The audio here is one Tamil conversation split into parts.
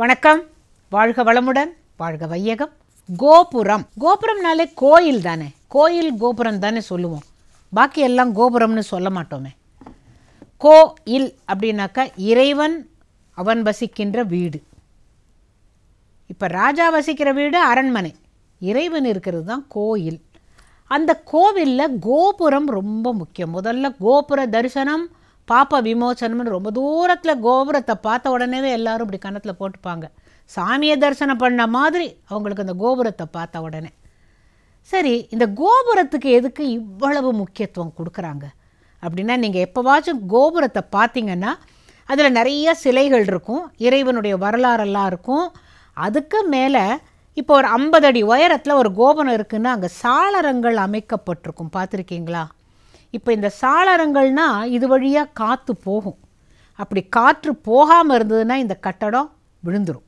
வணக்கம் வாழ்க வளமுடன் வாழ்க வையகம் கோபுரம் கோபுரம்னாலே கோயில் தானே கோயில் கோபுரம் தானே சொல்லுவோம் பாக்கி எல்லாம் கோபுரம்னு சொல்ல மாட்டோமே கோ இல் அப்படின்னாக்கா இறைவன் அவன் வசிக்கின்ற வீடு இப்போ ராஜா வசிக்கிற வீடு அரண்மனை இறைவன் இருக்கிறது தான் கோயில் அந்த கோவிலில் கோபுரம் ரொம்ப முக்கியம் முதல்ல கோபுர தரிசனம் பாப்ப விமோசனம்னு ரொம்ப தூரத்தில் கோபுரத்தை பார்த்த உடனே எல்லாரும் இப்படி கணத்தில் போட்டுப்பாங்க சாமியை தரிசனம் பண்ண மாதிரி அவங்களுக்கு அந்த கோபுரத்தை பார்த்த உடனே சரி இந்த கோபுரத்துக்கு எதுக்கு இவ்வளவு முக்கியத்துவம் கொடுக்குறாங்க அப்படின்னா நீங்கள் எப்போவாச்சும் கோபுரத்தை பார்த்தீங்கன்னா அதில் நிறைய சிலைகள் இருக்கும் இறைவனுடைய வரலாறெல்லாம் இருக்கும் அதுக்கு மேலே இப்போ ஒரு ஐம்பது அடி உயரத்தில் ஒரு கோபுரம் இருக்குதுன்னா அங்கே சாளரங்கள் அமைக்கப்பட்டிருக்கும் பார்த்துருக்கீங்களா இப்போ இந்த சாளரங்கள்னால் இது வழியாக காற்று போகும் அப்படி காற்று போகாமல் இருந்ததுன்னா இந்த கட்டடம் விழுந்துடும்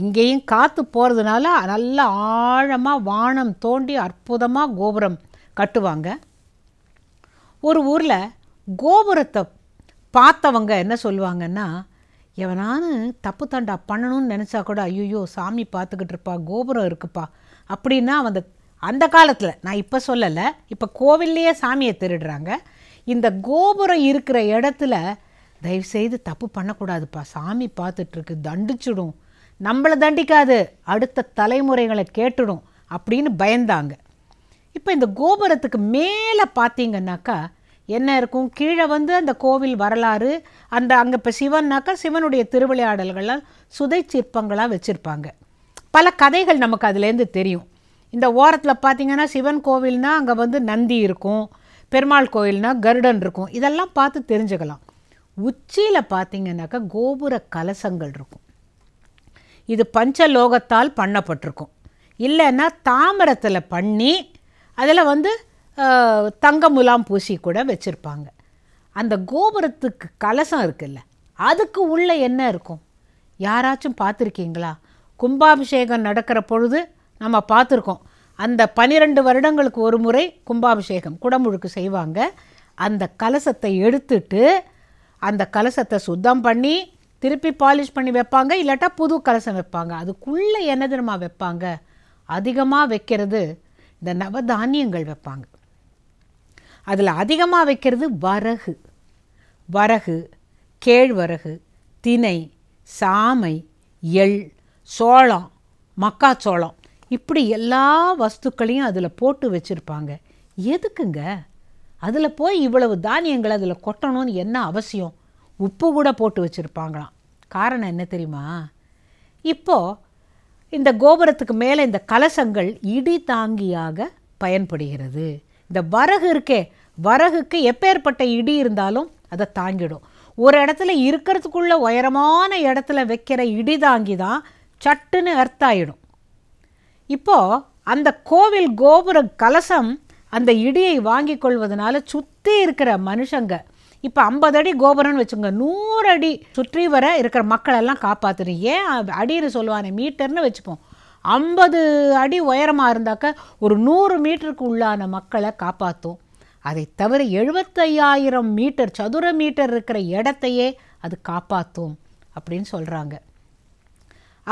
இங்கேயும் காற்று போகிறதுனால நல்ல ஆழமாக வானம் தோண்டி அற்புதமாக கோபுரம் கட்டுவாங்க ஒரு ஊரில் கோபுரத்தை பார்த்தவங்க என்ன சொல்லுவாங்கன்னா எவனானு தப்பு தண்டா பண்ணணும்னு நினச்சா கூட ஐயோ சாமி பார்த்துக்கிட்டு இருப்பா கோபுரம் இருக்குப்பா அப்படின்னா அந்த அந்த காலத்தில் நான் இப்போ சொல்லலை இப்போ கோவில்லையே சாமியை திருடுறாங்க இந்த கோபுரம் இருக்கிற இடத்துல தயவுசெய்து தப்பு பண்ணக்கூடாதுப்பா சாமி பார்த்துட்ருக்கு தண்டிச்சிடும் நம்மளை தண்டிக்காது அடுத்த தலைமுறைகளை கேட்டுடும் அப்படின்னு பயந்தாங்க இப்போ இந்த கோபுரத்துக்கு மேலே பார்த்தீங்கன்னாக்கா என்ன இருக்கும் கீழே வந்து அந்த கோவில் வரலாறு அந்த அங்கே இப்போ சிவன்னாக்கா சிவனுடைய திருவிளையாடல்கள்லாம் சுதை சிற்பங்களாக வச்சுருப்பாங்க பல கதைகள் நமக்கு அதுலேருந்து தெரியும் இந்த ஓரத்தில் பார்த்திங்கன்னா சிவன் கோவில்னால் அங்கே வந்து நந்தி இருக்கும் பெருமாள் கோவில்னால் கருடன் இருக்கும் இதெல்லாம் பார்த்து தெரிஞ்சுக்கலாம் உச்சியில் பார்த்தீங்கன்னாக்கா கோபுர கலசங்கள் இருக்கும் இது பஞ்சலோகத்தால் பண்ணப்பட்டிருக்கும் இல்லைன்னா தாமரத்தில் பண்ணி அதில் வந்து தங்க முலாம் பூசி கூட வச்சுருப்பாங்க அந்த கோபுரத்துக்கு கலசம் இருக்குல்ல அதுக்கு உள்ளே என்ன இருக்கும் யாராச்சும் பார்த்துருக்கீங்களா கும்பாபிஷேகம் நடக்கிற பொழுது நம்ம பார்த்துருக்கோம் அந்த பனிரெண்டு வருடங்களுக்கு ஒரு முறை கும்பாபிஷேகம் குடமுழுக்கு செய்வாங்க அந்த கலசத்தை எடுத்துட்டு அந்த கலசத்தை சுத்தம் பண்ணி திருப்பி பாலிஷ் பண்ணி வைப்பாங்க இல்லாட்டா புது கலசம் வைப்பாங்க அதுக்குள்ளே என்ன தெரியுமா வைப்பாங்க அதிகமாக வைக்கிறது இந்த நவதானியங்கள் வைப்பாங்க அதில் அதிகமாக வைக்கிறது வரகு வரகு கேழ்வரகு தினை சாமை எள் சோளம் மக்காச்சோளம் இப்படி எல்லா வஸ்துக்களையும் அதில் போட்டு வச்சுருப்பாங்க எதுக்குங்க அதில் போய் இவ்வளவு தானியங்கள் அதில் கொட்டணும்னு என்ன அவசியம் உப்பு கூட போட்டு வச்சுருப்பாங்களாம் காரணம் என்ன தெரியுமா இப்போது இந்த கோபுரத்துக்கு மேலே இந்த கலசங்கள் இடி தாங்கியாக பயன்படுகிறது இந்த வரகு இருக்கே வரகுக்கு எப்பேற்பட்ட இடி இருந்தாலும் அதை தாங்கிடும் ஒரு இடத்துல இருக்கிறதுக்குள்ள உயரமான இடத்துல வைக்கிற இடி தாங்கி தான் சட்டுன்னு அர்த்தாயிடும் இப்போது அந்த கோவில் கோபுர கலசம் அந்த இடியை வாங்கி கொள்வதனால சுற்றி இருக்கிற மனுஷங்க இப்போ ஐம்பது அடி கோபுரம்னு வச்சுங்க நூறு அடி சுற்றி வர இருக்கிற மக்களெல்லாம் காப்பாற்றுறோம் ஏன் அடின்னு சொல்லுவானே மீட்டர்னு வச்சுப்போம் ஐம்பது அடி உயரமாக இருந்தாக்க ஒரு நூறு மீட்டருக்கு உள்ளான மக்களை காப்பாற்றும் அதை தவிர எழுபத்தையாயிரம் மீட்டர் சதுர மீட்டர் இருக்கிற இடத்தையே அது காப்பாற்றும் அப்படின்னு சொல்கிறாங்க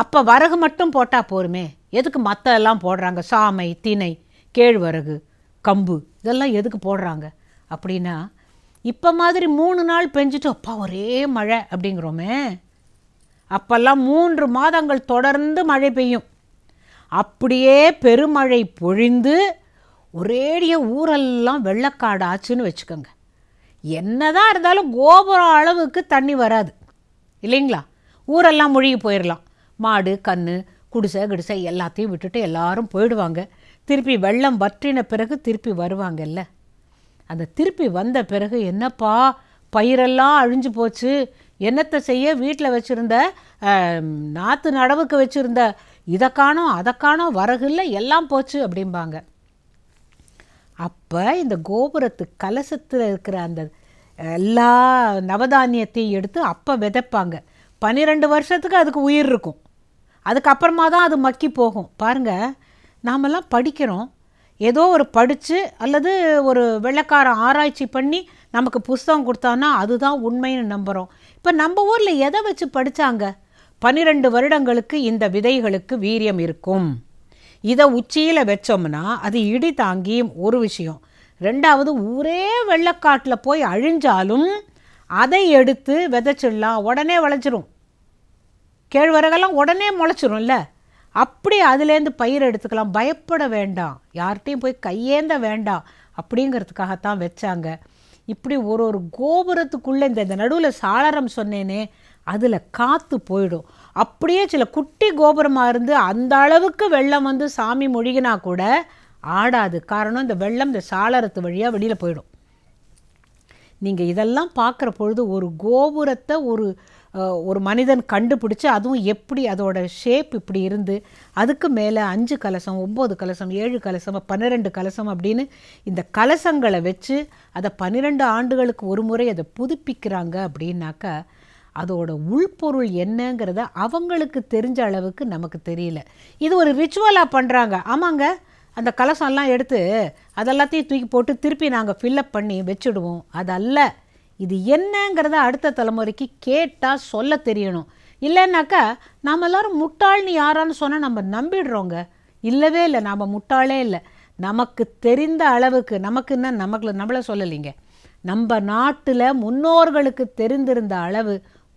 அப்போ வரகு மட்டும் போட்டால் போருமே எதுக்கு மற்ற எல்லாம் போடுறாங்க சாமை திணை கேழ்வரகு கம்பு இதெல்லாம் எதுக்கு போடுறாங்க அப்படின்னா இப்போ மாதிரி மூணு நாள் பெஞ்சிட்டு அப்பா ஒரே மழை அப்படிங்கிறோமே அப்போல்லாம் மூன்று மாதங்கள் தொடர்ந்து மழை பெய்யும் அப்படியே பெருமழை பொழிந்து ஒரேடிய ஊரெல்லாம் வெள்ளக்காடாச்சுன்னு ஆச்சுன்னு வச்சுக்கோங்க என்னதான் இருந்தாலும் கோபுரம் அளவுக்கு தண்ணி வராது இல்லைங்களா ஊரெல்லாம் மொழிகி போயிடலாம் மாடு கன்று குடிசை கிடிசை எல்லாத்தையும் விட்டுட்டு எல்லாரும் போயிடுவாங்க திருப்பி வெள்ளம் வற்றின பிறகு திருப்பி வருவாங்கல்ல அந்த திருப்பி வந்த பிறகு என்னப்பா பயிரெல்லாம் அழிஞ்சு போச்சு என்னத்தை செய்ய வீட்டில் வச்சுருந்த நாற்று நடவுக்கு வச்சுருந்த இதை காணும் அதை காணும் வரகுல்ல எல்லாம் போச்சு அப்படிம்பாங்க அப்போ இந்த கோபுரத்து கலசத்தில் இருக்கிற அந்த எல்லா நவதானியத்தையும் எடுத்து அப்போ விதைப்பாங்க பன்னிரெண்டு வருஷத்துக்கு அதுக்கு உயிர் இருக்கும் அதுக்கப்புறமா தான் அது மக்கி போகும் பாருங்கள் நாமெல்லாம் படிக்கிறோம் ஏதோ ஒரு படித்து அல்லது ஒரு வெள்ளக்கார ஆராய்ச்சி பண்ணி நமக்கு புஸ்தகம் கொடுத்தான்னா அதுதான் உண்மைன்னு நம்புகிறோம் இப்போ நம்ம ஊரில் எதை வச்சு படித்தாங்க பன்னிரெண்டு வருடங்களுக்கு இந்த விதைகளுக்கு வீரியம் இருக்கும் இதை உச்சியில் வச்சோம்னா அது இடி தாங்கி ஒரு விஷயம் ரெண்டாவது ஒரே வெள்ளக்காட்டில் போய் அழிஞ்சாலும் அதை எடுத்து விதைச்சிடலாம் உடனே விளைச்சிரும் கேழ்வரகெல்லாம் உடனே முளைச்சிரும்ல அப்படி அதுலேருந்து பயிர் எடுத்துக்கலாம் பயப்பட வேண்டாம் யார்கிட்டையும் போய் கையேந்த வேண்டாம் அப்படிங்கிறதுக்காகத்தான் வச்சாங்க இப்படி ஒரு ஒரு கோபுரத்துக்குள்ளே இந்த இந்த நடுவில் சாளரம் சொன்னேனே அதில் காற்று போயிடும் அப்படியே சில குட்டி கோபுரமாக இருந்து அந்த அளவுக்கு வெள்ளம் வந்து சாமி மொழிகினா கூட ஆடாது காரணம் இந்த வெள்ளம் இந்த சாளரத்து வழியாக வெளியில் போயிடும் நீங்கள் இதெல்லாம் பார்க்குற பொழுது ஒரு கோபுரத்தை ஒரு ஒரு மனிதன் கண்டுபிடிச்சி அதுவும் எப்படி அதோட ஷேப் இப்படி இருந்து அதுக்கு மேலே அஞ்சு கலசம் ஒம்பது கலசம் ஏழு கலசம் பன்னிரெண்டு கலசம் அப்படின்னு இந்த கலசங்களை வச்சு அதை பன்னிரெண்டு ஆண்டுகளுக்கு ஒரு முறை அதை புதுப்பிக்கிறாங்க அப்படின்னாக்க அதோட உள்பொருள் என்னங்கிறத அவங்களுக்கு தெரிஞ்ச அளவுக்கு நமக்கு தெரியல இது ஒரு ரிச்சுவலாக பண்ணுறாங்க ஆமாங்க அந்த கலசம்லாம் எடுத்து அதெல்லாத்தையும் தூக்கி போட்டு திருப்பி நாங்கள் ஃபில்லப் பண்ணி வச்சுடுவோம் அதல்ல இது என்னங்கிறத அடுத்த தலைமுறைக்கு கேட்டால் சொல்ல தெரியணும் இல்லைன்னாக்கா நாம் எல்லோரும் முட்டாள்னு யாரான்னு சொன்னால் நம்ம நம்பிடுறோங்க இல்லவே இல்லை நாம் முட்டாளே இல்லை நமக்கு தெரிந்த அளவுக்கு நமக்குன்னா நமக்கு நம்மள சொல்லலைங்க நம்ம நாட்டில் முன்னோர்களுக்கு தெரிந்திருந்த அளவு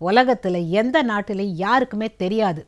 உலகத்தில் எந்த நாட்டிலையும் யாருக்குமே தெரியாது